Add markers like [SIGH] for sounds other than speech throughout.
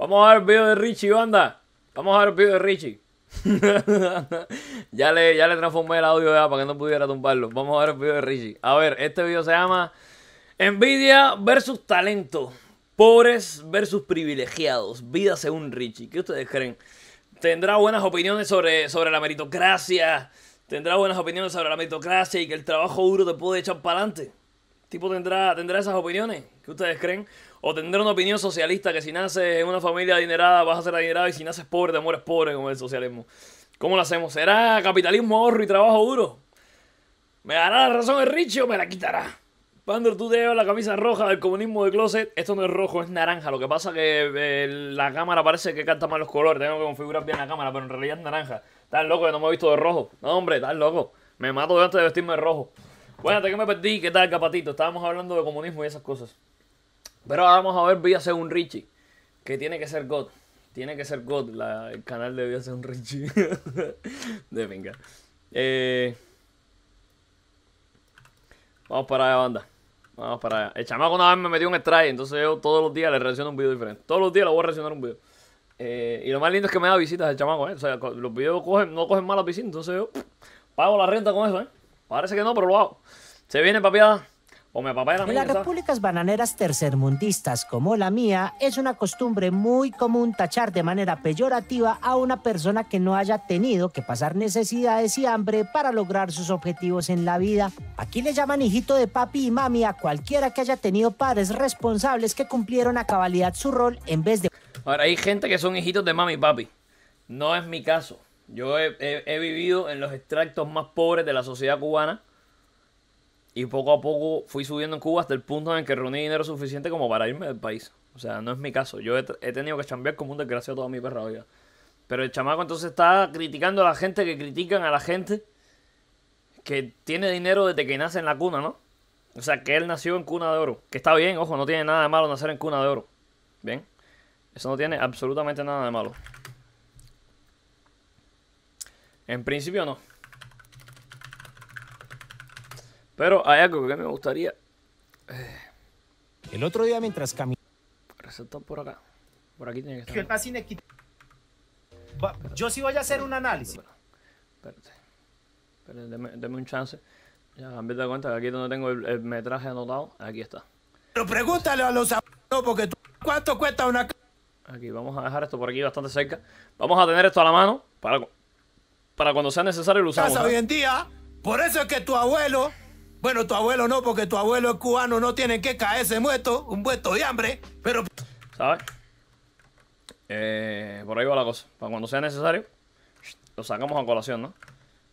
Vamos a ver el video de Richie, banda. Vamos a ver el video de Richie. [LAUGHS] ya, le, ya le transformé el audio ya para que no pudiera tumbarlo. Vamos a ver el video de Richie. A ver, este video se llama Envidia versus talento. Pobres versus privilegiados. Vida según Richie. ¿Qué ustedes creen? ¿Tendrá buenas opiniones sobre, sobre la meritocracia? ¿Tendrá buenas opiniones sobre la meritocracia y que el trabajo duro te puede echar para adelante? ¿Tipo tendrá, tendrá esas opiniones? ¿Qué ustedes creen? o tener una opinión socialista que si naces en una familia adinerada vas a ser adinerado y si naces pobre te mueres pobre como el socialismo. ¿Cómo lo hacemos? ¿Será capitalismo, ahorro y trabajo duro? ¿Me dará la razón el Richie o me la quitará? Pandor, tú te llevas la camisa roja del comunismo de closet. Esto no es rojo, es naranja. Lo que pasa es que eh, la cámara parece que canta mal los colores. Tengo que configurar bien la cámara, pero en realidad es naranja. Estás loco que no me he visto de rojo. No, hombre, estás loco. Me mato antes de vestirme de rojo. Bueno, ¿de qué me perdí? ¿Qué tal, capatito? Estábamos hablando de comunismo y esas cosas. Pero ahora vamos a ver Villa Según Richie, que tiene que ser God. Tiene que ser God el canal de hacer un Richie. [LAUGHS] de venga. Eh, vamos para allá, banda. Vamos para allá. El chamaco una vez me metió un strike, entonces yo todos los días le reacciono un video diferente. Todos los días le voy a reaccionar un video. Eh, y lo más lindo es que me da visitas el chamaco, ¿eh? O sea, los videos no cogen malas visitas, entonces yo pago la renta con eso, ¿eh? Parece que no, pero lo hago. Se viene, papiada. En las repúblicas bananeras tercermundistas como la mía, es una costumbre muy común tachar de manera peyorativa a una persona que no haya tenido que pasar necesidades y hambre para lograr sus objetivos en la vida. Aquí le llaman hijito de papi y mami a cualquiera que haya tenido padres responsables que cumplieron a cabalidad su rol en vez de... Ahora, hay gente que son hijitos de mami y papi. No es mi caso. Yo he vivido en los extractos más pobres de la sociedad cubana y poco a poco fui subiendo en Cuba hasta el punto en que reuní dinero suficiente como para irme del país. O sea, no es mi caso. Yo he, tenido que chambear como un desgraciado toda mi perra vida. Pero el chamaco entonces está criticando a la gente que critican a la gente que tiene dinero desde que nace en la cuna, ¿no? O sea, que él nació en cuna de oro. Que está bien, ojo, no tiene nada de malo nacer en cuna de oro. ¿Bien? Eso no tiene absolutamente nada de malo. En principio no. Pero hay algo que me gustaría. Eh, el otro día mientras caminaba. por acá. Por aquí tiene que estar. yo sí voy a hacer un análisis. Espérate. Espérate, deme, un chance. Ya cambié de cuenta que aquí donde tengo el, metraje anotado, aquí está. Pero pregúntale a los abuelos porque tú, ¿cuánto cuesta una Aquí vamos a dejar esto por aquí bastante cerca. Vamos a tener esto a la mano para, para cuando sea necesario lo usamos. hoy en día, por eso es que tu abuelo bueno, tu abuelo no, porque tu abuelo es cubano, no tiene que caerse muerto, un muerto de hambre, pero... ¿Sabes? Eh, por ahí va la cosa. Para cuando sea necesario, lo sacamos a colación, ¿no?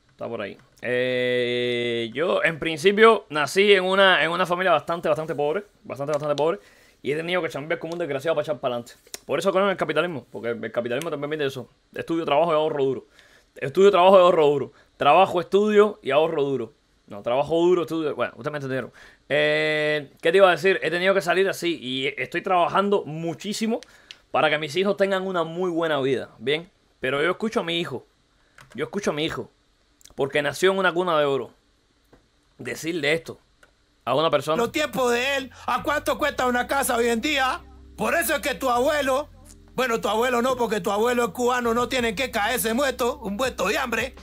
Está por ahí. Eh, yo, en principio, nací en una, en una familia bastante, bastante pobre. Bastante, bastante pobre. Y he tenido que chambear como un desgraciado para echar para adelante. Por eso con el capitalismo. Porque el capitalismo te permite eso. Estudio, trabajo y ahorro duro. Estudio, trabajo y ahorro duro. Trabajo, estudio y ahorro duro. No, trabajo duro, tú Bueno, ustedes me entendieron. Eh, ¿Qué te iba a decir? He tenido que salir así y estoy trabajando muchísimo para que mis hijos tengan una muy buena vida. Bien, pero yo escucho a mi hijo. Yo escucho a mi hijo. Porque nació en una cuna de oro. Decirle esto a una persona. Los tiempos de él, ¿a cuánto cuesta una casa hoy en día? Por eso es que tu abuelo, bueno, tu abuelo no, porque tu abuelo es cubano, no tiene que caerse muerto, un muerto de hambre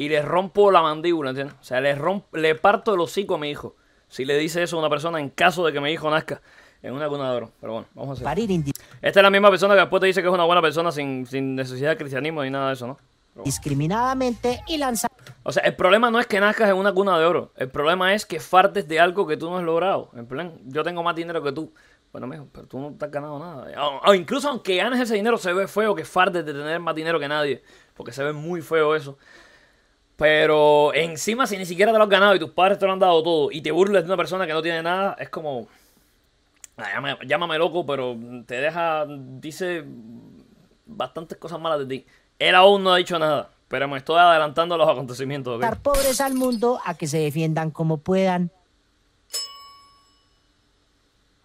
y le rompo la mandíbula, ¿entiendes? O sea, le, le parto el hocico a mi hijo. Si le dice eso a una persona en caso de que mi hijo nazca en una cuna de oro. Pero bueno, vamos a hacer. Esta es la misma persona que después te dice que es una buena persona sin, sin necesidad de cristianismo ni nada de eso, ¿no? Discriminadamente y lanzar. O sea, el problema no es que nazcas en una cuna de oro. El problema es que fartes de algo que tú no has logrado. En plan, yo tengo más dinero que tú. Bueno, pero tú no te has ganado nada. O, o incluso aunque ganes ese dinero, se ve feo que fartes de tener más dinero que nadie. Porque se ve muy feo eso. Pero encima, si ni siquiera te lo has ganado y tus padres te lo han dado todo y te burles de una persona que no tiene nada, es como. Ah, llámame, loco, pero te deja. Dice bastantes cosas malas de ti. Él aún no ha dicho nada, pero me estoy adelantando los acontecimientos. Dar pobres al mundo a que se defiendan como puedan.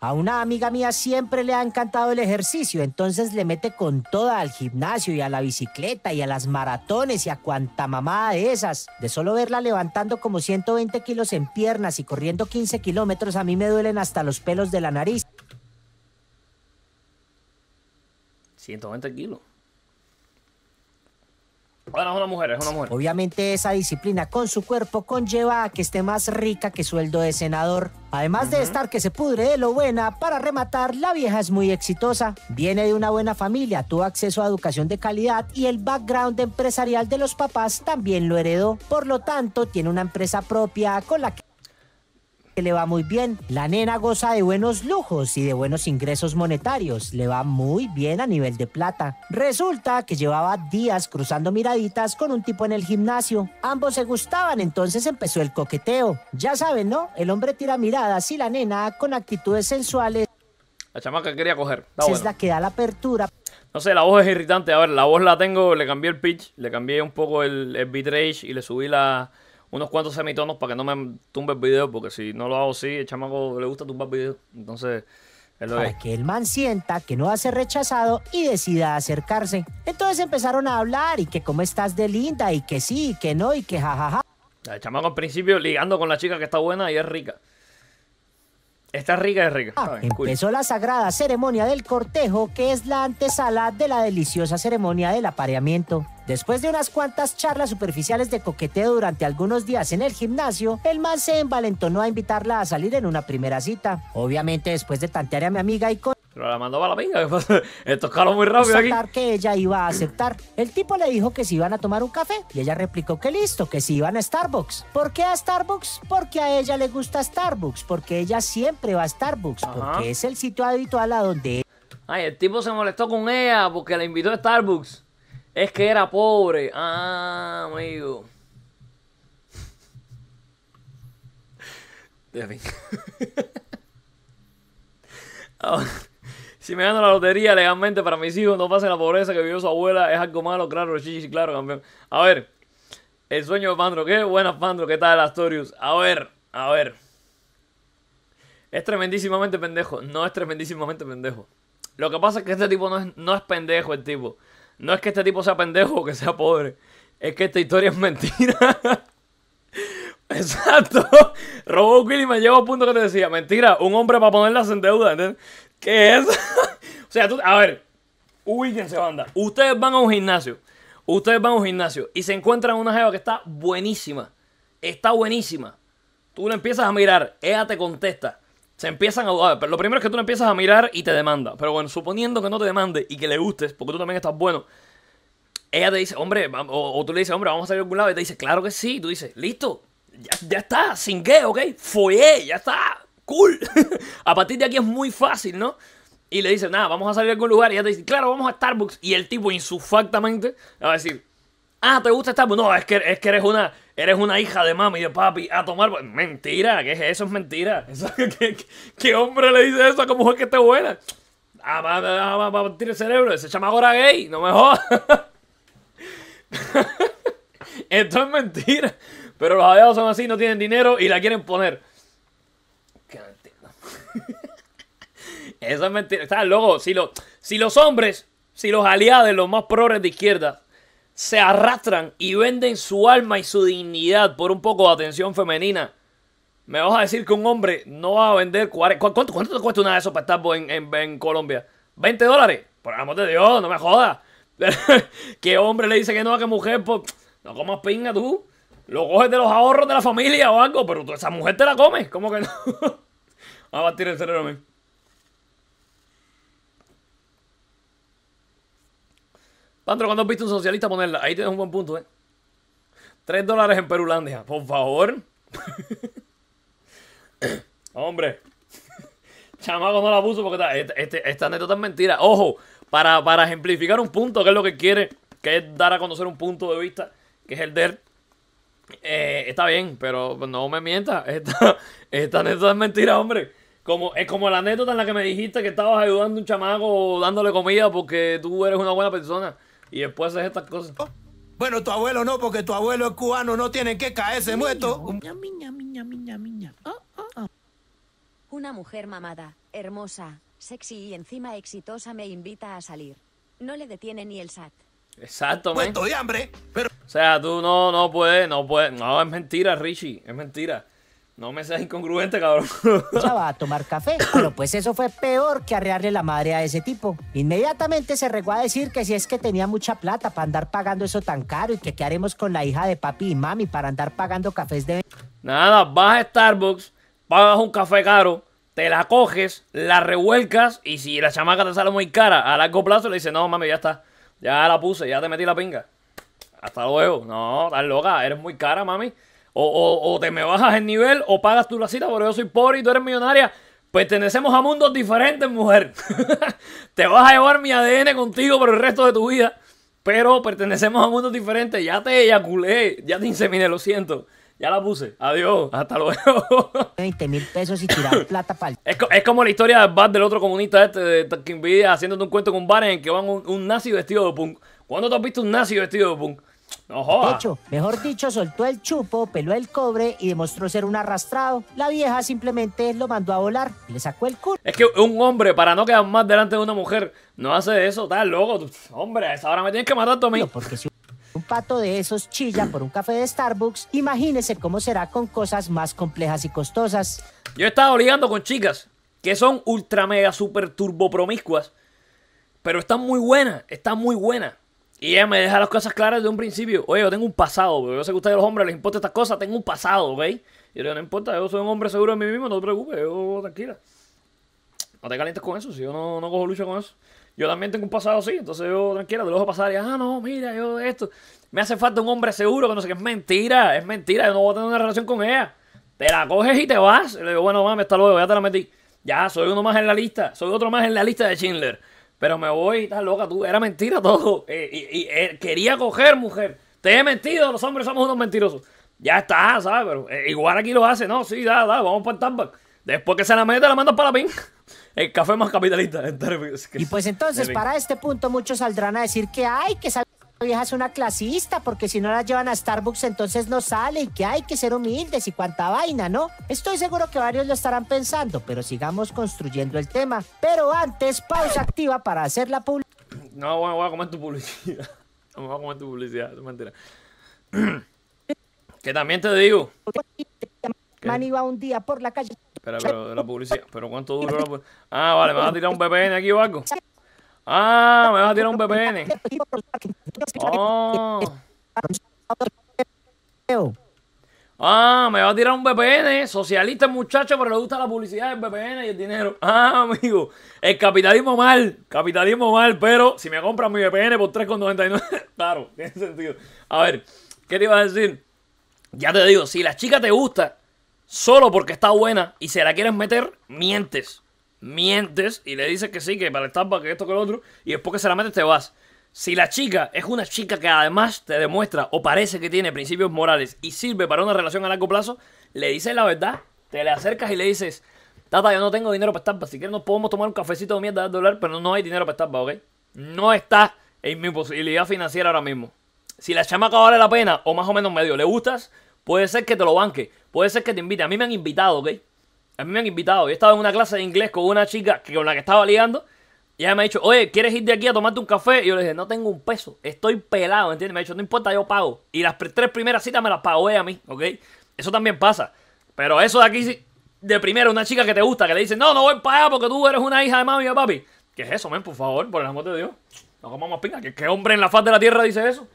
A una amiga mía siempre le ha encantado el ejercicio, entonces le mete con toda al gimnasio y a la bicicleta y a las maratones y a cuanta mamada de esas. De solo verla levantando como 120 kilos en piernas y corriendo 15 kilómetros a mí me duelen hasta los pelos de la nariz. 120 kilos. Bueno, es una mujer, es una mujer. Obviamente esa disciplina con su cuerpo conlleva a que esté más rica que sueldo de senador. Además de estar que se pudre de lo buena, para rematar, la vieja es muy exitosa. Viene de una buena familia, tuvo acceso a educación de calidad y el background empresarial de los papás también lo heredó. Por lo tanto, tiene una empresa propia con la que le va muy bien. La nena goza de buenos lujos y de buenos ingresos monetarios. Le va muy bien a nivel de plata. Resulta que llevaba días cruzando miraditas con un tipo en el gimnasio. Ambos se gustaban, entonces empezó el coqueteo. Ya saben, ¿no? El hombre tira miradas y la nena con actitudes sensuales. La chamaca quería coger. Está es la que da la apertura. No sé, la voz es irritante. A ver, la voz la tengo, le cambié el pitch, le cambié un poco el, el y le subí la, unos cuantos semitonos para que no me tumbe el video, porque si no lo hago sí el chamaco le gusta tumbar videos. Entonces, él lo para que el man sienta que no va a ser rechazado y decida acercarse. Entonces empezaron a hablar y que cómo estás de linda y que sí, y que no y que jajaja. El chamaco al principio ligando con la chica que está buena y es rica. Está rica, es rica. Ah. empezó la sagrada ceremonia del cortejo, que es la antesala de la deliciosa ceremonia del apareamiento. Después de unas cuantas charlas superficiales de coqueteo durante algunos días en el gimnasio, el man se envalentonó a invitarla a salir en una primera cita. Obviamente, después de tantear a mi amiga y con pero la mandó para la pinga, [LAUGHS] pues, muy rápido aquí. que ella iba a aceptar. El tipo le dijo que si iban a tomar un café y ella replicó que listo, que si iban a Starbucks. ¿Por qué a Starbucks? Porque a ella le gusta Starbucks, porque ella siempre va a Starbucks, porque es el sitio habitual a donde... Ay, el tipo se molestó con ella porque la invitó a Starbucks. Es que era pobre. Ah, amigo. De [LAUGHS] fin. [LAUGHS] Si me gano la lotería legalmente para mis hijos, no pase la pobreza que vivió su abuela, es algo malo, claro, chichi, claro, campeón. A ver, el sueño de Pandro, qué buenas Pandro, qué tal Astorius. A ver, a ver. Es tremendísimamente pendejo, no es tremendísimamente pendejo. Lo que pasa es que este tipo no es, no es pendejo el tipo. No es que este tipo sea pendejo o que sea pobre. Es que esta historia es mentira. [LAUGHS] Exacto. Robó y me lleva a punto que te decía. Mentira, un hombre para ponerlas en deuda, ¿entendés? ¿Qué es? [LAUGHS] o sea, tú, a ver, Uy, se banda. Ustedes van a un gimnasio. Ustedes van a un gimnasio y se encuentran una jeva que está buenísima. Está buenísima. Tú la empiezas a mirar, ella te contesta. Se empiezan a dudar. Pero lo primero es que tú la empiezas a mirar y te demanda. Pero bueno, suponiendo que no te demande y que le gustes, porque tú también estás bueno. Ella te dice, hombre, o, tú le dices, hombre, vamos a salir a algún lado. Y te dice, claro que sí. Y tú dices, listo, ya, está, sin qué, ok, follé, ya está cool. [LAUGHS] a partir de aquí es muy fácil, ¿no? Y le dice, nada, vamos a salir a algún lugar. Y ella te dice, claro, vamos a Starbucks. Y el tipo insufactamente va a decir, ah, ¿te gusta Starbucks? No, es que, es que eres una eres una hija de mami y de papi a tomar. Pues, mentira, ¿qué es eso? Es mentira. [LAUGHS] qué, hombre le dice eso a como mujer que esté buena? Ah, va, a partir el cerebro. Se llama ahora gay, no me jodas. [LAUGHS] Esto es mentira. Pero los adeados son así, no tienen dinero y la quieren poner. Eso es mentira. O luego, si, si los hombres, si los aliados, los más progres de izquierda, se arrastran y venden su alma y su dignidad por un poco de atención femenina, me vas a decir que un hombre no va a vender ¿Cuánto, te cuesta una de esos para en, en, Colombia? ¿20 dólares? Por amor de Dios, no me jodas. [LAUGHS] ¿Qué hombre le dice que no a qué mujer? Pues, no comas pinga tú. Lo coges de los ahorros de la familia o algo, pero esa mujer te la comes. ¿Cómo que no? [LAUGHS] a batir el cerebro, mí. Pantro, ¿cuándo has visto un socialista ponerla? Ahí tienes un buen punto, ¿eh? Tres dólares en Perulandia, por favor. [LAUGHS] Hombre. [LAUGHS] Chamaco no la puso porque esta anécdota es mentira. Ojo, para, ejemplificar un punto, que es lo que quiere, que es dar a conocer un punto de vista, que es el de eh, está bien, pero no me mientas. [LAUGHS] Esta, esta anécdota es mentira, hombre. Como, es como la anécdota en la que me dijiste que estabas ayudando a un chamaco dándole comida porque tú eres una buena persona. Y después haces estas cosas. Oh. Bueno, tu abuelo no, porque tu abuelo es cubano, no tiene que caerse muerto. Oh, oh, Una mujer mamada, hermosa, sexy y encima exitosa me invita a salir. No le detiene ni el SAT. Exacto, man. hambre, pero... O sea, tú no, no puedes, no puedes. No, es mentira, Richie, es mentira. No me seas incongruente, cabrón. Ya [LAUGHS] va a tomar café. Pero pues eso fue peor que arrearle la madre a ese tipo. Inmediatamente se regó a decir que si es que tenía mucha plata para andar pagando eso tan caro y que qué haremos con la hija de papi y mami para andar pagando cafés de... Nada, vas a Starbucks, pagas un café caro, te la coges, la revuelcas y si la chamaca te sale muy cara, a largo plazo le dice no, mami, ya está. Ya la puse, ya te metí la pinga. Hasta luego. No, estás loca, eres muy cara, mami. O, o, o, te me bajas el nivel o pagas tú la cita porque yo soy pobre y tú eres millonaria. Pertenecemos pues a mundos diferentes, mujer. [LAUGHS] te vas a llevar mi ADN contigo por el resto de tu vida. Pero pertenecemos a mundos diferentes. Ya te eyaculé, ya te inseminé, lo siento. Ya la puse. Adiós. Hasta luego. [LAUGHS] pesos y [LAUGHS] plata es, como la historia del bar del otro comunista este de, que Vida, haciéndote un cuento con bar en que van un, nazi vestido de punk. ¿Cuándo te has visto un nazi vestido de punk? De hecho, mejor dicho, soltó el chupo, peló el cobre y demostró ser un arrastrado. La vieja simplemente lo mandó a volar y le sacó el culo. Es que un hombre, para no quedar más delante de una mujer, no hace eso, está loco. Hombre, a esa me tienes que matar, a un pato de esos chilla por un café de Starbucks, imagínese cómo será con cosas más complejas y costosas. Yo he estado ligando con chicas que son ultra mega super turbo promiscuas, pero están muy buenas, están muy buenas. Y ella me deja las cosas claras desde un principio. Oye, yo tengo un pasado, pero yo sé que a ustedes los hombres les importa estas cosas, tengo un pasado, veis Y yo le digo, no importa, yo soy un hombre seguro de mí mismo, no te preocupes, yo tranquila. No te calientes con eso, si yo no, cojo lucha con eso. Yo también tengo un pasado sí. entonces yo tranquila, te lo dejo pasar y, ah, no, mira, yo esto. Me hace falta un hombre seguro, que no sé qué, es mentira, es mentira, yo no voy a tener una relación con ella. Te la coges y te vas. Y le digo, bueno, mami, hasta luego, ya te la metí. Ya, soy uno más en la lista, soy otro más en la lista de Schindler. Pero me voy, estás loca, tú. Era mentira todo. [LAUGHS] Eh, y, eh, quería coger mujer. Te he mentido, los hombres somos unos mentirosos. Ya está, ¿sabes? Eh, igual aquí lo hace, ¿no? Sí, da, da, vamos para el tampac. Después que se la mete, la manda para la pin. [LAUGHS] El café más capitalista. Y pues entonces, para este punto, muchos saldrán a decir que hay que salir. La vieja es una clasista, porque si no la llevan a Starbucks, entonces no sale y que hay que ser humildes y cuánta vaina, ¿no? Estoy seguro que varios lo estarán pensando, pero sigamos construyendo el tema. Pero antes, pausa activa para hacer la publicidad. No, voy a comer tu publicidad. No, [LAUGHS] voy a comer tu publicidad, es mentira. [CLEARS THROAT] que también te digo. Man iba un día por la calle. Espera, pero la publicidad. ¿Pero cuánto duró la publicidad? Ah, vale, me vas a tirar un VPN aquí o algo. Ah, me vas a tirar un VPN. Ah, me va a tirar un oh. ah, VPN. Socialista muchacho, pero le gusta la publicidad del VPN y el dinero. [LAUGHS] Ah, amigo. El capitalismo mal. Capitalismo mal, pero si me compran mi VPN por 3,99. [LAUGHS] claro, tiene sentido. A ver, ¿qué te iba a decir? Ya te digo, si la chica te gusta solo porque está buena y se la quieres meter, mientes mientes y le dices que sí, que para el Starbucks, que esto, que lo otro, y después que se la metes te vas. Si la chica es una chica que además te demuestra o parece que tiene principios morales y sirve para una relación a largo plazo, le dices la verdad, te le acercas y le dices, Tata, yo no tengo dinero para estampa si quieres nos podemos tomar un cafecito de mierda de dólar, pero no hay dinero para Starbucks, ¿ok? No está en mi posibilidad financiera ahora mismo. Si la chamaca vale la pena, o más o menos medio, le gustas, puede ser que te lo banque, puede ser que te invite. A mí me han invitado, ¿ok? A mí me han invitado. Yo estaba en una clase de inglés con una chica con la que estaba liando. Y ella me ha dicho, oye, ¿quieres ir de aquí a tomarte un café? Y yo le dije, no tengo un peso, estoy pelado, ¿entiendes? Me ha dicho, no importa, yo pago. Y las tres primeras citas me las pago ella a mí, ¿ok? Eso también pasa. Pero eso de aquí, de primero, una chica que te gusta, que le dice, no, no voy para allá porque tú eres una hija de mami y de papi. ¿Qué es eso, men? Por favor, por el amor de Dios. No comamos pinga. ¿Qué hombre en la faz de la tierra dice eso?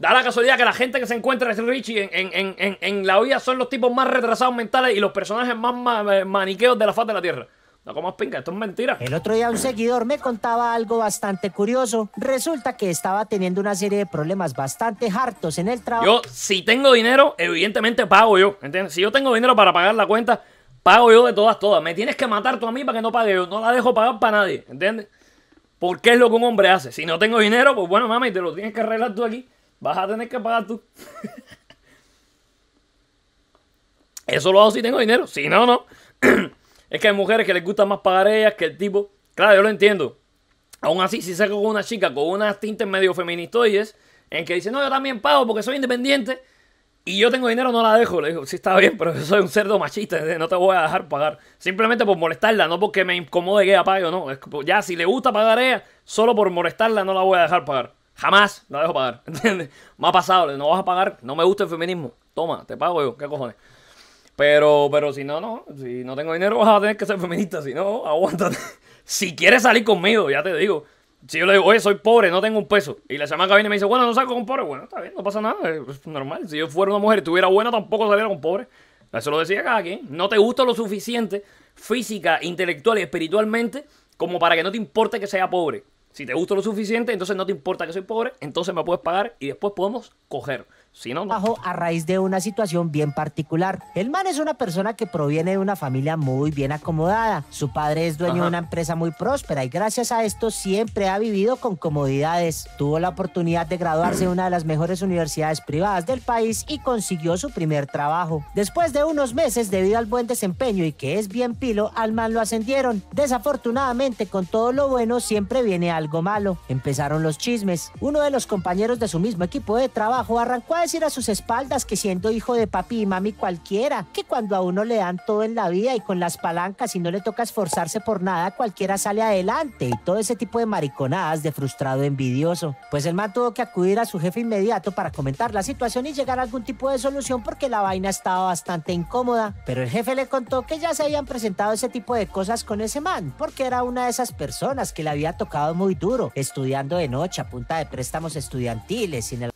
Da la casualidad que la gente que se encuentra en Richie en, la vida son los tipos más retrasados mentales y los personajes más eh, maniqueos de la faz de la Tierra. No comas pinga, esto es mentira. El otro día un seguidor me contaba algo bastante curioso. Resulta que estaba teniendo una serie de problemas bastante hartos en el trabajo. Yo, si tengo dinero, evidentemente pago yo, ¿entiendes? Si yo tengo dinero para pagar la cuenta, pago yo de todas, todas. Me tienes que matar tú a mí para que no pague yo. No la dejo pagar para nadie, ¿entiendes? Porque es lo que un hombre hace. Si no tengo dinero, pues bueno, mami, te lo tienes que arreglar tú aquí vas a tener que pagar tú. Eso lo hago si tengo dinero. Si no, no. [CLEARS THROAT] es que hay mujeres que les gusta más pagar ellas que el tipo. Claro, yo lo entiendo. Aún así, si saco con una chica con unas tintes medio feministoides, en que dice, no, yo también pago porque soy independiente y yo tengo dinero, no la dejo. Le digo, sí, está bien, pero soy un cerdo machista, [LAUGHS] no te voy a dejar pagar. Simplemente por molestarla, no porque me incomode que ella pague o no. Pues, ya, si le gusta pagar ella, solo por molestarla no la voy a dejar pagar. Jamás la dejo pagar. [LAUGHS] ¿Entiendes? Me ha pasado, no vas a pagar, no me gusta el feminismo. Toma, te pago yo, ¿qué cojones? Pero, pero si no, no. Si no tengo dinero, vas a tener que ser feminista. Si no, aguántate. [LAUGHS] si quieres salir conmigo, ya te digo. Si yo le digo, oye, soy pobre, no tengo un peso. Y la semana que viene me dice, bueno, no salgo con pobre. Bueno, está bien, no pasa nada. Es normal. Si yo fuera una mujer y estuviera buena, tampoco saliera con pobre. Eso lo decía cada quien. No te gusta lo suficiente física, intelectual y espiritualmente como para que no te importe que sea pobre. Si te gusto lo suficiente, entonces no te importa que soy pobre, entonces me puedes pagar y después podemos coger. Si Bajo a raíz de una situación bien particular. El man es una persona que proviene de una familia muy bien acomodada. Su padre es dueño de una empresa muy próspera y gracias a esto siempre ha vivido con comodidades. Tuvo la oportunidad de graduarse de una de las mejores universidades privadas del país y consiguió su primer trabajo. Después de unos meses, debido al buen desempeño y que es bien pilo, al man lo ascendieron. Desafortunadamente, con todo lo bueno siempre viene algo malo. Empezaron los chismes. Uno de los compañeros de su mismo equipo de trabajo arrancó decir a sus espaldas que siendo hijo de papi y mami cualquiera, que cuando a uno le dan todo en la vida y con las palancas y no le toca esforzarse por nada, cualquiera sale adelante y todo ese tipo de mariconadas de frustrado envidioso. Pues el man tuvo que acudir a su jefe inmediato para comentar la situación y llegar a algún tipo de solución porque la vaina estaba bastante incómoda. Pero el jefe le contó que ya se habían presentado ese tipo de cosas con ese man, porque era una de esas personas que le había tocado muy duro, estudiando de noche a punta de préstamos estudiantiles sin el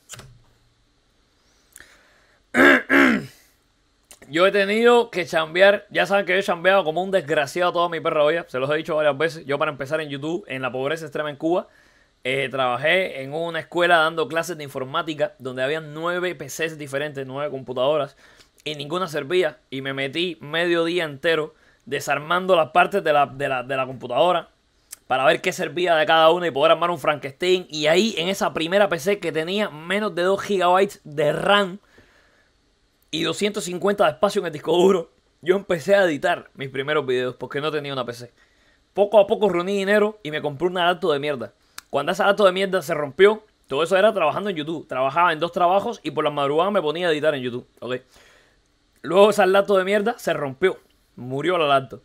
yo he tenido que chambear, ya saben que yo he chambeado como un desgraciado toda mi perra olla, se los he dicho varias veces. Yo para empezar en YouTube, en la pobreza extrema en Cuba, eh, trabajé en una escuela dando clases de informática donde había nueve PCs diferentes, nueve computadoras, y ninguna servía. Y me metí medio día entero desarmando las partes de la, de la computadora para ver qué servía de cada una y poder armar un Frankenstein. Y ahí en esa primera PC que tenía menos de 2 GB de RAM y 250 de espacio en el disco duro, yo empecé a editar mis primeros videos porque no tenía una PC. Poco a poco reuní dinero y me compré un adapto de mierda. Cuando ese adapto de mierda se rompió, todo eso era trabajando en YouTube. Trabajaba en dos trabajos y por la madrugada me ponía a editar en YouTube. ¿okay? Luego ese adapto de mierda se rompió. Murió el adapto.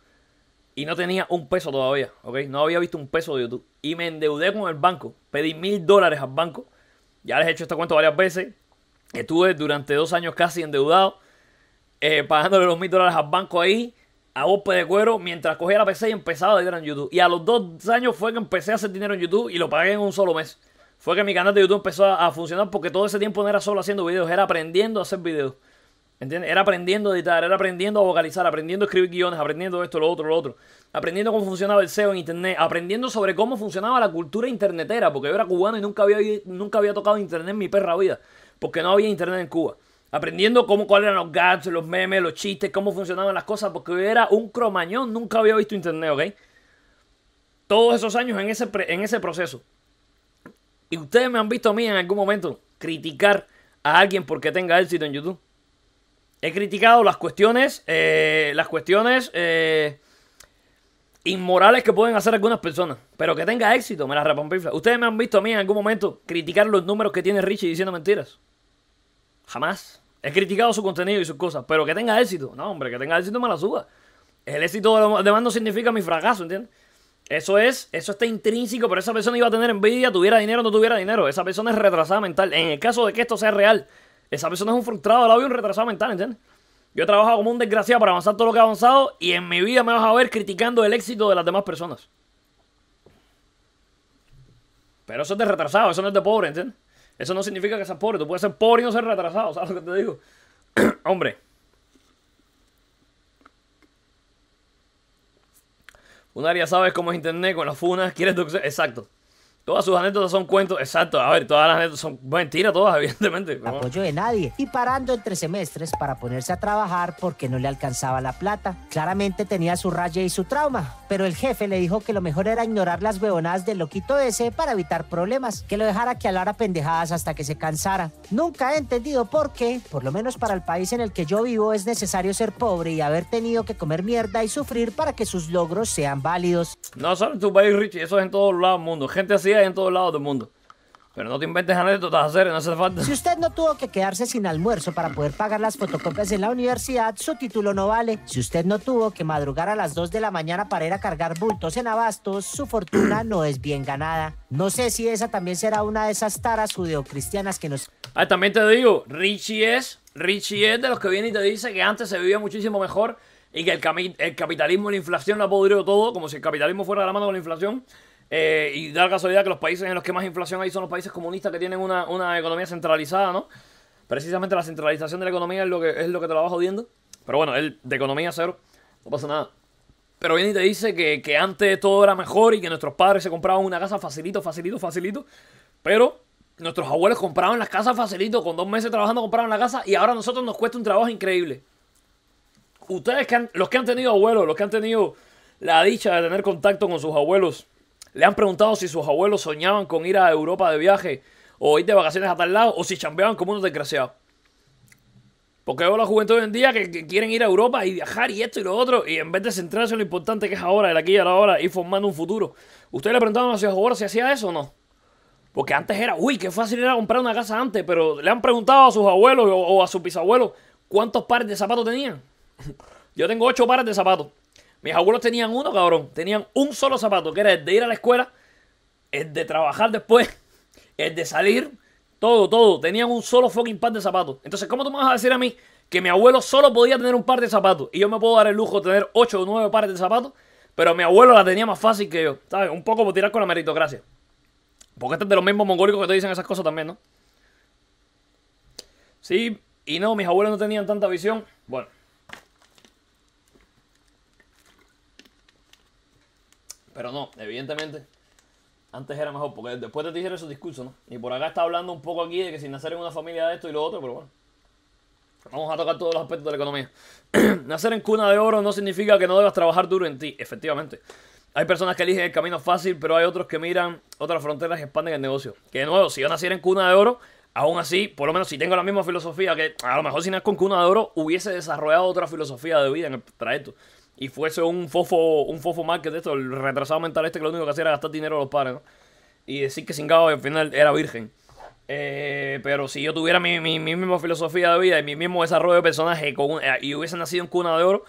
Y no tenía un peso todavía. No había visto un peso de YouTube. Y me endeudé con el banco. Pedí mil dólares al banco. Ya les he hecho esta cuenta varias veces. Estuve durante dos años casi endeudado, eh, pagándole los mil dólares al banco ahí, a golpe de cuero, mientras cogía la PC y empezaba a editar en YouTube. Y a los dos años fue que empecé a hacer dinero en YouTube y lo pagué en un solo mes. Fue que mi canal de YouTube empezó a, funcionar porque todo ese tiempo no era solo haciendo videos, era aprendiendo a hacer videos. Era aprendiendo a editar, era aprendiendo a vocalizar, aprendiendo a escribir guiones, aprendiendo esto, lo otro, lo otro. Aprendiendo cómo funcionaba el SEO en internet, aprendiendo sobre cómo funcionaba la cultura internetera, porque yo era cubano y nunca había, nunca había tocado internet en mi perra vida porque no había internet en Cuba. Aprendiendo cómo, cuáles eran los gats, los memes, los chistes, cómo funcionaban las cosas, porque era un cromañón, nunca había visto internet, ¿ok? Todos esos años en ese, en ese proceso. Y ustedes me han visto a mí en algún momento criticar a alguien porque tenga éxito en YouTube. He criticado las cuestiones, eh, las cuestiones eh, inmorales que pueden hacer algunas personas. Pero que tenga éxito, me las repompifla. Ustedes me han visto a mí en algún momento criticar los números que tiene Richie diciendo mentiras. Jamás. He criticado su contenido y sus cosas, pero que tenga éxito. No, hombre, que tenga éxito me la suba. El éxito de, demás no significa mi fracaso, ¿entiendes? Eso es, eso está intrínseco, pero esa persona iba a tener envidia, tuviera dinero o no tuviera dinero. Esa persona es retrasada mental. En el caso de que esto sea real, esa persona es un frustrado, la y un retrasado mental, ¿entiendes? Yo he trabajado como un desgraciado para avanzar todo lo que he avanzado y en mi vida me vas a ver criticando el éxito de las demás personas. Pero eso es de retrasado, eso no es de pobre, ¿entiendes? Eso no significa que seas pobre. Tú puedes ser pobre y no ser retrasado. ¿Sabes lo que te digo? [CLEARS THROAT] Hombre. Funaria, ¿sabes cómo es internet con las funas? ¿Quieres tu... Exacto. Todas sus anécdotas son cuentos, exacto. A ver, todas las anécdotas son mentiras, todas, [LAUGHS] evidentemente. No. Apoyo de nadie. Y parando entre semestres para ponerse a trabajar porque no le alcanzaba la plata. Claramente tenía su raya y su trauma, pero el jefe le dijo que lo mejor era ignorar las huevonadas del loquito ese para evitar problemas, que lo dejara que a pendejadas hasta que se cansara. Nunca he entendido por qué, por lo menos para el país en el que yo vivo, es necesario ser pobre y haber tenido que comer mierda y sufrir para que sus logros sean válidos. No solo en tu país, Richie, eso es en todos el mundo. Gente así en todos lados del mundo. Pero no te inventes anécdotas, hacer, no hace falta. Si usted no tuvo que quedarse sin almuerzo para poder pagar las fotocopias en la universidad, su título no vale. Si usted no tuvo que madrugar a las 2 de la mañana para ir a cargar bultos en abastos, su fortuna no es bien ganada. No sé si esa también será una de esas taras judeocristianas que nos... Ah, también te digo, Richie es, Richie es de los que viene y te dice que antes se vivía muchísimo mejor y que el, el capitalismo y la inflación lo ha todo, como si el capitalismo fuera de la mano con la inflación. Eh, y da la casualidad que los países en los que más inflación hay son los países comunistas que tienen una, economía centralizada, ¿no? Precisamente la centralización de la economía es lo que, es lo que te la va jodiendo. Pero bueno, él de economía cero, no pasa nada. Pero viene y te dice que, que antes todo era mejor y que nuestros padres se compraban una casa facilito, facilito, facilito. Pero nuestros abuelos compraban las casas facilito, con dos meses trabajando compraban la casa y ahora a nosotros nos cuesta un trabajo increíble. Ustedes, que los que han tenido abuelos, los que han tenido la dicha de tener contacto con sus abuelos le han preguntado si sus abuelos soñaban con ir a Europa de viaje o ir de vacaciones a tal lado o si chambeaban como unos desgraciados. Porque veo la juventud hoy en día que, quieren ir a Europa y viajar y esto y lo otro, y en vez de centrarse en lo importante que es ahora, el aquí y la ahora, ir formando un futuro. ¿Ustedes le preguntaron a sus abuelos si hacía eso o no? Porque antes era, uy, qué fácil era comprar una casa antes, pero le han preguntado a sus abuelos o, a sus bisabuelos cuántos pares de zapatos tenían. [LAUGHS] Yo tengo ocho pares de zapatos. Mis abuelos tenían uno, cabrón. Tenían un solo zapato, que era el de ir a la escuela, el de trabajar después, el de salir, todo, todo. Tenían un solo fucking par de zapatos. Entonces, ¿cómo tú me vas a decir a mí que mi abuelo solo podía tener un par de zapatos y yo me puedo dar el lujo de tener ocho o 9 pares de zapatos? Pero mi abuelo la tenía más fácil que yo, ¿sabes? Un poco por tirar con la meritocracia. Porque este es de los mismos mongólicos que te dicen esas cosas también, ¿no? Sí, y no, mis abuelos no tenían tanta visión. Bueno. Pero no, evidentemente, antes era mejor, porque después te dijeron esos discursos, ¿no? Y por acá está hablando un poco aquí de que sin nacer en una familia de esto y lo otro, pero bueno. Vamos a tocar todos los aspectos de la economía. [CLEARS THROAT] nacer en cuna de oro no significa que no debas trabajar duro en ti, efectivamente. Hay personas que eligen el camino fácil, pero hay otros que miran otras fronteras y expanden el negocio. Que de nuevo, si yo naciera en cuna de oro, aún así, por lo menos si tengo la misma filosofía que a lo mejor si nací con cuna de oro, hubiese desarrollado otra filosofía de vida en el trayecto y fuese un fofo, un fofo market de esto, el retrasado mental este que lo único que hacía era gastar dinero a los padres, ¿no? Y decir que sin Singao al final era virgen. Eh, pero si yo tuviera mi, mi, misma filosofía de vida y mi mismo desarrollo de personaje eh, y hubiese nacido en cuna de oro,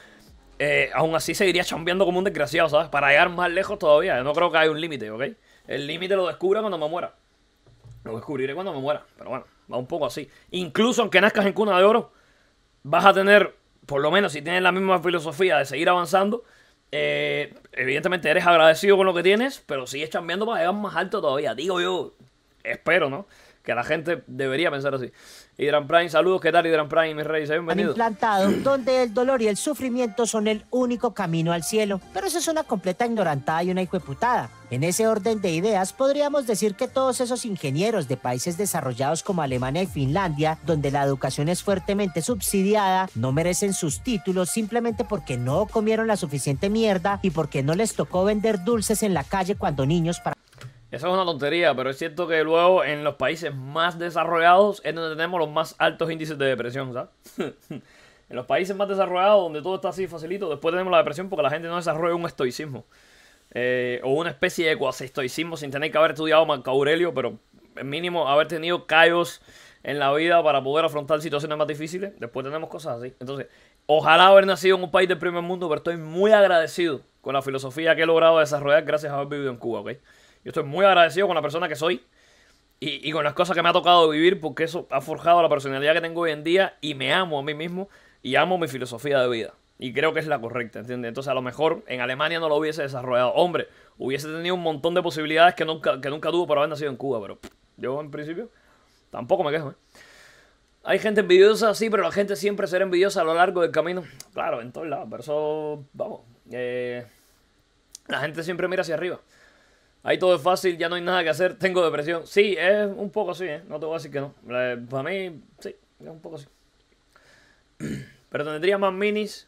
eh, aún así seguiría chambeando como un desgraciado, ¿sabes? Para llegar más lejos todavía. Yo no creo que haya un límite, ¿ok? El límite lo descubra cuando me muera. Lo descubriré cuando me muera. Pero bueno, va un poco así. Incluso aunque nazcas en cuna de oro, vas a tener por lo menos si tienes la misma filosofía de seguir avanzando, eh, evidentemente eres agradecido con lo que tienes, pero sigues cambiando para llegar más alto todavía. Digo yo, espero, ¿no? que la gente debería pensar así. Hidran Prime, saludos, ¿qué tal Hidran Prime, mis reyes, Bienvenido. Han implantado [CLEARS THROAT] donde el dolor y el sufrimiento son el único camino al cielo. Pero eso es una completa ignorantada y una hijueputada. En ese orden de ideas, podríamos decir que todos esos ingenieros de países desarrollados como Alemania y Finlandia, donde la educación es fuertemente subsidiada, no merecen sus títulos simplemente porque no comieron la suficiente mierda y porque no les tocó vender dulces en la calle cuando niños para... Eso es una tontería, pero es cierto que luego en los países más desarrollados es donde tenemos los más altos índices de depresión, ¿sabes? [LAUGHS] en los países más desarrollados, donde todo está así facilito, después tenemos la depresión porque la gente no desarrolla un estoicismo. Eh, o una especie de cuasi sin tener que haber estudiado Marco Aurelio, pero mínimo haber tenido callos en la vida para poder afrontar situaciones más difíciles. Después tenemos cosas así. Entonces, ojalá haber nacido en un país del primer mundo, pero estoy muy agradecido con la filosofía que he logrado desarrollar gracias a haber vivido en Cuba, ¿ok? Yo estoy muy agradecido con la persona que soy y, con las cosas que me ha tocado vivir porque eso ha forjado la personalidad que tengo hoy en día y me amo a mí mismo y amo mi filosofía de vida. Y creo que es la correcta, ¿entiendes? Entonces a lo mejor en Alemania no lo hubiese desarrollado. Hombre, hubiese tenido un montón de posibilidades que nunca, que nunca tuvo por haber nacido en Cuba, pero yo en principio tampoco me quejo, ¿eh? Hay gente envidiosa, sí, pero la gente siempre será envidiosa a lo largo del camino. Claro, en todos lados, pero eso, vamos. Eh, la gente siempre mira hacia arriba. Ahí todo es fácil, ya no hay nada que hacer, tengo depresión. Sí, es un poco así, ¿eh? No te voy a decir que no. Para mí, sí, es un poco así. [CLEARS THROAT] Pero tendría más minis.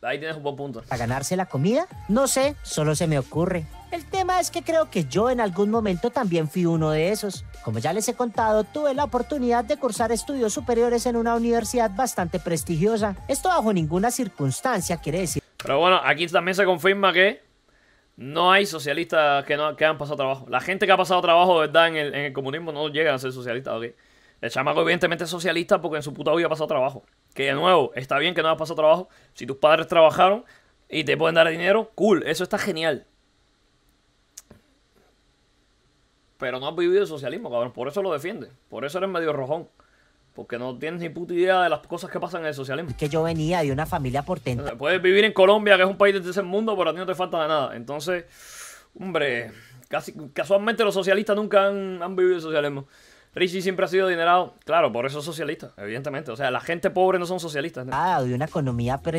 Ahí tienes un buen punto. ¿Para ganarse la comida? No sé, solo se me ocurre. El tema es que creo que yo en algún momento también fui uno de esos. Como ya les he contado, tuve la oportunidad de cursar estudios superiores en una universidad bastante prestigiosa. Esto bajo ninguna circunstancia quiere decir... Pero bueno, aquí también se confirma que no hay socialistas que, no, que han pasado trabajo. La gente que ha pasado trabajo, ¿verdad? En el, comunismo no llega a ser socialista, ¿ok? El chamaco evidentemente es socialista porque en su puta vida ha pasado trabajo. Que de nuevo, está bien que no ha pasado trabajo. Si tus padres trabajaron y te pueden dar dinero, cool, eso está genial. Pero no has vivido el socialismo, cabrón. Por eso lo defiende. Por eso eres medio rojón. Porque no tienes ni puta idea de las cosas que pasan en el socialismo. Es que yo venía de una familia portenta. Puedes vivir en Colombia, que es un país del tercer mundo, pero a ti no te falta nada. Entonces, hombre, casi, casualmente los socialistas nunca han, vivido el socialismo. Richie siempre ha sido adinerado, claro, por eso es socialista, evidentemente. O sea, la gente pobre no son socialistas. Ah, de una economía pero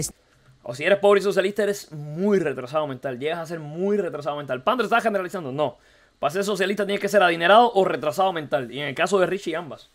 O si eres pobre y socialista, eres muy retrasado mental. Llegas a ser muy retrasado mental. ¿Pandre está generalizando? No. Para ser socialista tienes que ser adinerado o retrasado mental. Y en el caso de Richie, ambas.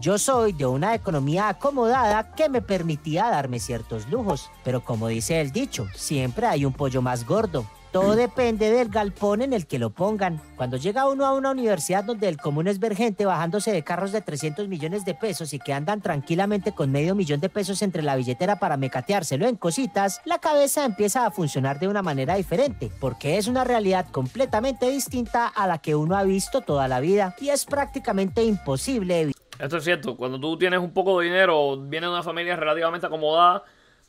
Yo soy de una economía acomodada que me permitía darme ciertos lujos. Pero como dice el dicho, siempre hay un pollo más gordo. Todo depende del galpón en el que lo pongan. Cuando llega uno a una universidad donde el común es ver gente bajándose de carros de 300 millones de pesos y que andan tranquilamente con medio millón de pesos entre la billetera para mecateárselo en cositas, la cabeza empieza a funcionar de una manera diferente, porque es una realidad completamente distinta a la que uno ha visto toda la vida y es prácticamente imposible Esto es cierto, cuando tú tienes un poco de dinero, vienes de una familia relativamente acomodada,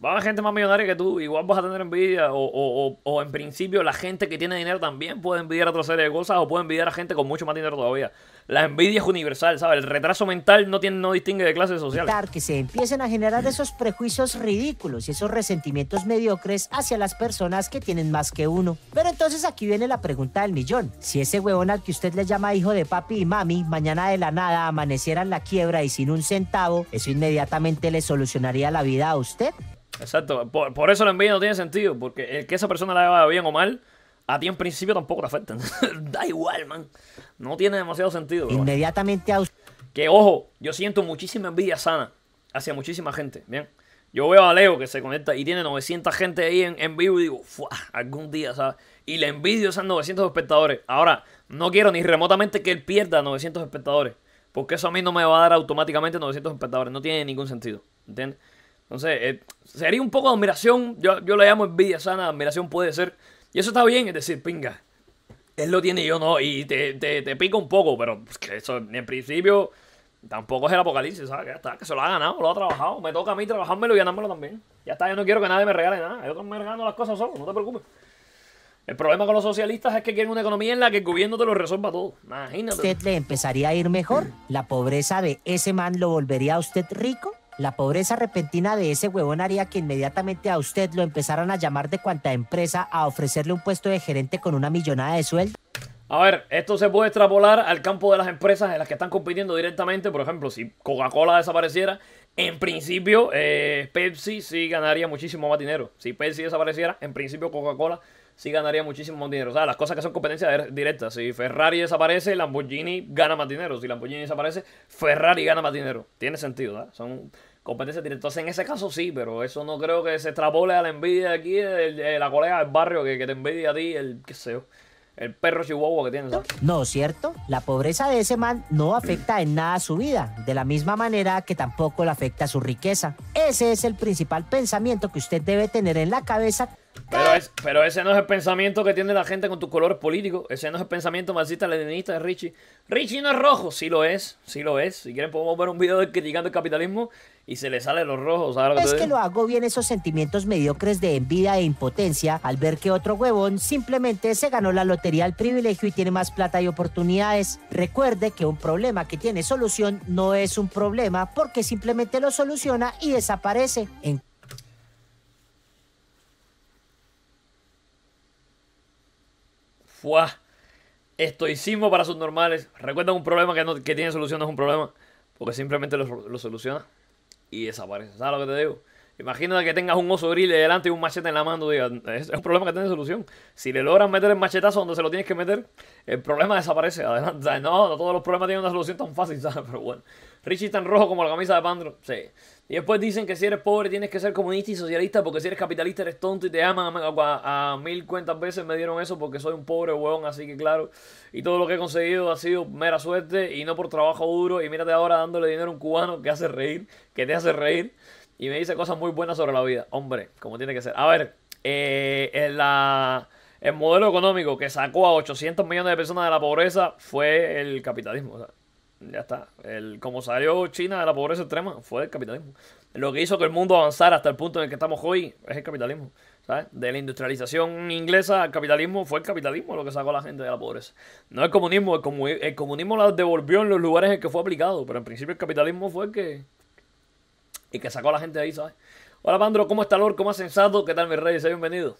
Va a haber gente más millonaria que tú, igual vas a tener envidia. O, en principio, la gente que tiene dinero también puede envidiar a otra serie de cosas o puede envidiar a gente con mucho más dinero todavía. La envidia es universal, ¿sabes? El retraso mental no, tiene, no distingue de clases sociales. Que se empiecen a generar esos prejuicios ridículos y esos resentimientos mediocres hacia las personas que tienen más que uno. Pero entonces aquí viene la pregunta del millón. Si ese huevón al que usted le llama hijo de papi y mami, mañana de la nada amaneciera en la quiebra y sin un centavo, ¿eso inmediatamente le solucionaría la vida a usted? Exacto. Por, eso la envidia no tiene sentido. Porque el que esa persona la haga bien o mal, a ti en principio tampoco te afecta. [LAUGHS] da igual, man. No tiene demasiado sentido. Inmediatamente a Que ojo, yo siento muchísima envidia sana hacia muchísima gente. Bien. Yo veo a Leo que se conecta y tiene 900 gente ahí en, en vivo y digo, fuah, algún día, ¿sabes? Y le envidio a esos 900 espectadores. Ahora, no quiero ni remotamente que él pierda 900 espectadores. Porque eso a mí no me va a dar automáticamente 900 espectadores. No tiene ningún sentido. ¿Entiendes? Entonces, eh, sería un poco de admiración. Yo, yo le llamo envidia sana, admiración puede ser. Y eso está bien, es decir, pinga. Él lo tiene y yo no. Y te, te, te pica un poco, pero que eso en principio tampoco es el apocalipsis, ¿sabes? Ya está, que se lo ha ganado, lo ha trabajado. Me toca a mí trabajármelo y ganármelo también. Ya está, yo no quiero que nadie me regale nada. Yo me regalo las cosas solo, no te preocupes. El problema con los socialistas es que quieren una economía en la que el gobierno te lo resuelva todo. Imagínate. ¿Usted le empezaría a ir mejor? ¿La pobreza de ese man lo volvería a usted rico? La pobreza repentina de ese huevón haría que inmediatamente a usted lo empezaran a llamar de cuanta empresa a ofrecerle un puesto de gerente con una millonada de sueldo. A ver, esto se puede extrapolar al campo de las empresas en las que están compitiendo directamente. Por ejemplo, si Coca-Cola desapareciera, en principio eh, Pepsi sí ganaría muchísimo más dinero. Si Pepsi desapareciera, en principio Coca-Cola sí ganaría muchísimo más dinero. O sea, las cosas que son competencias directas. Si Ferrari desaparece, Lamborghini gana más dinero. Si Lamborghini desaparece, Ferrari gana más dinero. Tiene sentido, ¿verdad? Son competencias directas. Entonces, en ese caso sí, pero eso no creo que se extrapole a la envidia de aquí, de, la colega del barrio que, te envidia a ti, el que sé El perro chihuahua que tienes. No, cierto. La pobreza de ese man no afecta en nada a su vida, de la misma manera que tampoco le afecta a su riqueza. Ese es el principal pensamiento que usted debe tener en la cabeza pero, ese no es el pensamiento que tiene la gente con tus colores políticos. Ese no es el pensamiento marxista leninista de Richie. Richie no es rojo. Sí lo es, sí lo es. Si quieren podemos ver un video criticando el capitalismo y se le sale los rojos. que es que lo hago bien esos sentimientos mediocres de envidia e impotencia al ver que otro huevón simplemente se ganó la lotería al privilegio y tiene más plata y oportunidades. Recuerde que un problema que tiene solución no es un problema porque simplemente lo soluciona y desaparece. En Esto Estoicismo para sus normales? Recuerda un problema que, no, tiene solución, no es un problema. Porque simplemente lo, lo soluciona y desaparece. ¿Sabes lo que te digo? Imagínate que tengas un oso gris delante y un machete en la mano. Diga, es un problema que tiene solución. Si le logran meter el machetazo donde se lo tienes que meter, el problema desaparece. Adelante. [LAUGHS] no, todos los problemas tienen una solución tan fácil, [LAUGHS] ¿sabes? Pero bueno. Richie tan rojo como la camisa de Pandro. Sí. Y después dicen que si eres pobre tienes que ser comunista y socialista porque si eres capitalista eres tonto y te aman a, mil cuentas veces me dieron eso porque soy un pobre huevón, así que claro. Y todo lo que he conseguido ha sido mera suerte y no por trabajo duro. Y mírate ahora dándole dinero a un cubano que hace reír, que te hace reír. Y me dice cosas muy buenas sobre la vida. Hombre, como tiene que ser. A ver, eh, el modelo económico que sacó a 800 millones de personas de la pobreza fue el capitalismo. ya está. El, como salió China de la pobreza extrema fue el capitalismo. Lo que hizo que el mundo avanzara hasta el punto en el que estamos hoy es el capitalismo. De la industrialización inglesa al capitalismo fue el capitalismo lo que sacó a la gente de la pobreza. No el comunismo, el, el comunismo la devolvió en los lugares en que fue aplicado, pero en principio el capitalismo fue el que y que sacó a la gente de ahí, ¿sabes? Hola, Pandro, ¿cómo está Lord? ¿Cómo has sensado? ¿Qué tal, mi rey? Sea bienvenido.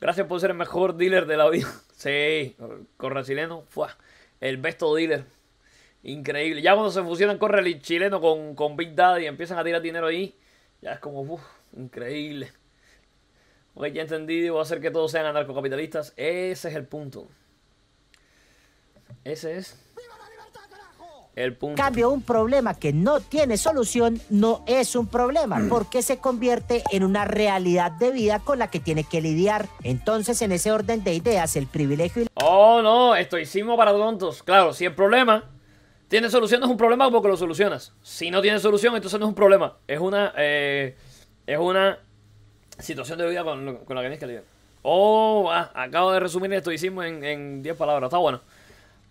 Gracias por ser el mejor dealer de la vida. [LAUGHS] Sí, corre chileno, fue el besto dealer. Increíble. Ya cuando se fusionan corre chileno con, con Big Daddy y empiezan a tirar dinero ahí, ya es como, uff, increíble. Ok, ya entendí, voy a hacer que todos sean anarcocapitalistas. Ese es el punto. Ese es el Cambio, un problema que no tiene solución no es un problema mm. porque se convierte en una realidad de vida con la que tiene que lidiar. Entonces, en ese orden de ideas, el privilegio Oh, no, Esto hicimos para tontos. Claro, si el problema tiene solución no es un problema porque lo solucionas. Si no tiene solución, entonces no es un problema. Es una, eh, es una situación de vida con, la que tienes que lidiar. Oh, acabo de resumir esto Hicimos en 10 palabras. Está bueno.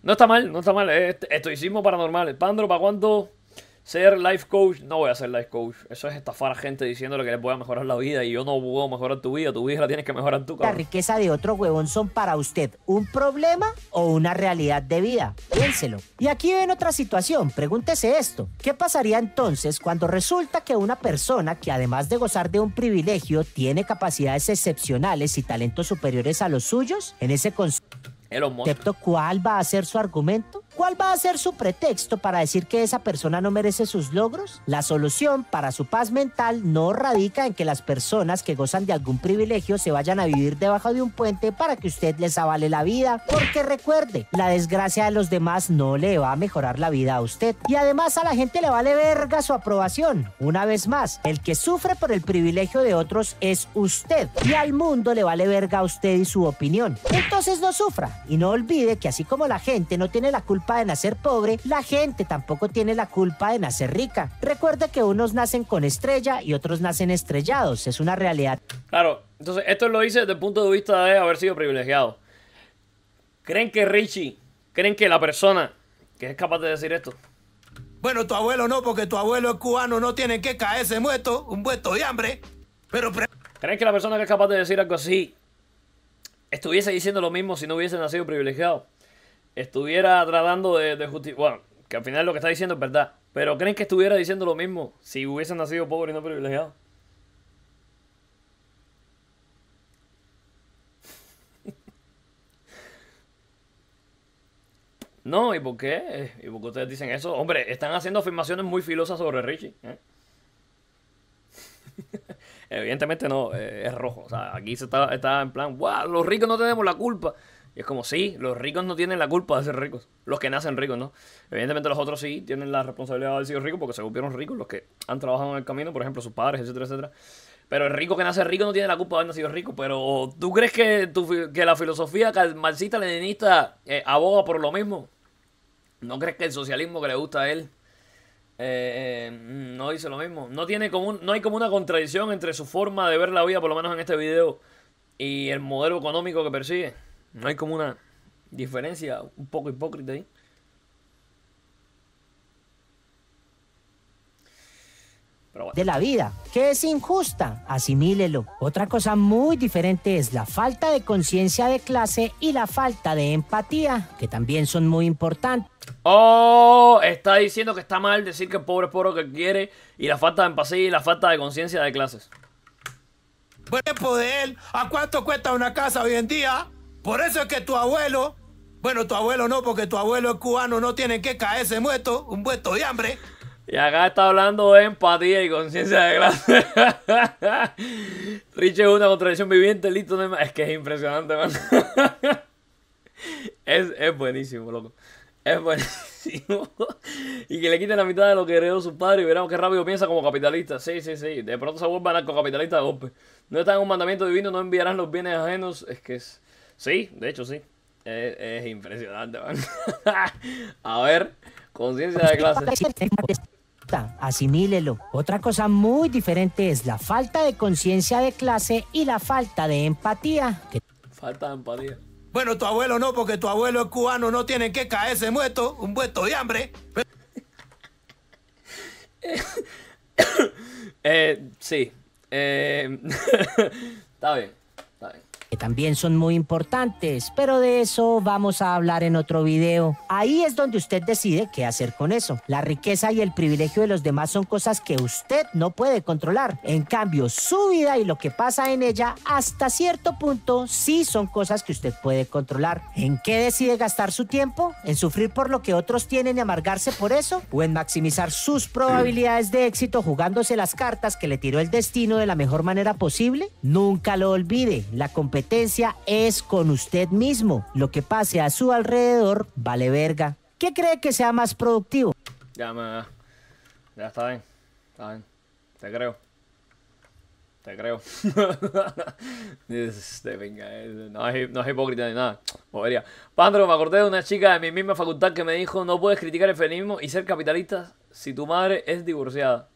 No está mal, no está mal. Estoicismo paranormal. Pandro, ¿para cuándo ser life coach? No voy a ser life coach. Eso es estafar a gente diciéndole que les voy a mejorar la vida y yo no puedo mejorar tu vida. Tu vida la tienes que mejorar tú, cabrón. La riqueza de otro huevón son para usted un problema o una realidad de vida. Piénselo. Y aquí ven otra situación. Pregúntese esto. ¿Qué pasaría entonces cuando resulta que una persona que además de gozar de un privilegio tiene capacidades excepcionales y talentos superiores a los suyos? En ese concepto Elon ¿Cuál va a ser su argumento? ¿Cuál va a ser su pretexto para decir que esa persona no merece sus logros? La solución para su paz mental no radica en que las personas que gozan de algún privilegio se vayan a vivir debajo de un puente para que usted les avale la vida, porque recuerde, la desgracia de los demás no le va a mejorar la vida a usted. Y además a la gente le vale verga su aprobación. Una vez más, el que sufre por el privilegio de otros es usted. Y al mundo le vale verga a usted y su opinión. Entonces no sufra y no olvide que así como la gente no tiene la culpa de nacer pobre, la gente tampoco tiene la culpa de nacer rica. Recuerda que unos nacen con estrella y otros nacen estrellados, es una realidad. Claro, entonces esto lo hice desde el punto de vista de haber sido privilegiado. ¿Creen que Richie, creen que la persona que es capaz de decir esto? Bueno, tu abuelo no, porque tu abuelo es cubano, no tiene que caerse muerto, un muerto de hambre. Pero... ¿Creen que la persona que es capaz de decir algo así estuviese diciendo lo mismo si no hubiese nacido privilegiado? estuviera tratando de, de justificar. Bueno, que al final lo que está diciendo es verdad. Pero ¿creen que estuviera diciendo lo mismo si hubiesen nacido pobre y no privilegiado? [LAUGHS] No, ¿y por qué? ¿Y por qué ustedes dicen eso? Hombre, están haciendo afirmaciones muy filosas sobre Richie. ¿eh? [LAUGHS] Evidentemente no, eh, es rojo. O sea, aquí se está, en plan, ¡guau! Los ricos no tenemos la culpa. Y es como, sí, los ricos no tienen la culpa de ser ricos. Los que nacen ricos, ¿no? Evidentemente los otros sí tienen la responsabilidad de haber sido ricos porque se volvieron ricos los que han trabajado en el camino, por ejemplo, sus padres, etcétera, etcétera. Pero el rico que nace rico no tiene la culpa de haber nacido rico. Pero ¿tú crees que, que la filosofía marxista-leninista eh, aboga por lo mismo? ¿No crees que el socialismo que le gusta a él eh, eh, no dice lo mismo? No, tiene como no hay como una contradicción entre su forma de ver la vida, por lo menos en este video, y el modelo económico que persigue. No hay como una diferencia un poco hipócrita ahí. de la vida, que es injusta, asimílelo. Otra cosa muy diferente es la falta de conciencia de clase y la falta de empatía, que también son muy importantes. Oh, está diciendo que está mal decir que el pobre es pobre que quiere y la falta de empatía y la falta de conciencia de clases. Buen poder, ¿a cuánto cuesta una casa hoy en día? Por eso es que tu abuelo, bueno, tu abuelo no, porque tu abuelo es cubano, no tiene que caerse muerto, un muerto de hambre. Y acá está hablando de empatía y conciencia de gracia. [LAUGHS] Rich es una contradicción viviente, listo. No es que es impresionante, man. [LAUGHS] es, buenísimo, loco. Es buenísimo. [LAUGHS] y que le quiten la mitad de lo que heredó su padre y verán qué rápido piensa como capitalista. Sí, sí, sí. De pronto se vuelve anarcocapitalista de golpe. No está en un mandamiento divino, no enviarán los bienes ajenos. Es que es. Sí, de hecho sí. Es, impresionante, [LAUGHS] A ver, conciencia de clase. Asimílelo. Otra cosa muy diferente es la falta de conciencia de clase y la falta de empatía. Falta de empatía. Bueno, tu abuelo no, porque tu abuelo es cubano, no tiene que caerse muerto, un muerto de hambre. eh, [COUGHS] eh sí. Eh, [LAUGHS] está bien también son muy importantes, pero de eso vamos a hablar en otro video. Ahí es donde usted decide qué hacer con eso. La riqueza y el privilegio de los demás son cosas que usted no puede controlar. En cambio, su vida y lo que pasa en ella hasta cierto punto sí son cosas que usted puede controlar. ¿En qué decide gastar su tiempo? ¿En sufrir por lo que otros tienen y amargarse por eso? ¿O en maximizar sus probabilidades de éxito jugándose las cartas que le tiró el destino de la mejor manera posible? Nunca lo olvide, la competencia es con usted mismo. Lo que pase a su alrededor vale verga. ¿Qué cree que sea más productivo? Ya me... Ya está bien. Te creo. Te creo. [LAUGHS] Este, eh, no, es, hipócrita ni nada. Podría. Pandro, me acordé de una chica de mi misma facultad que me dijo, no puedes criticar el feminismo y ser capitalista si tu madre es divorciada.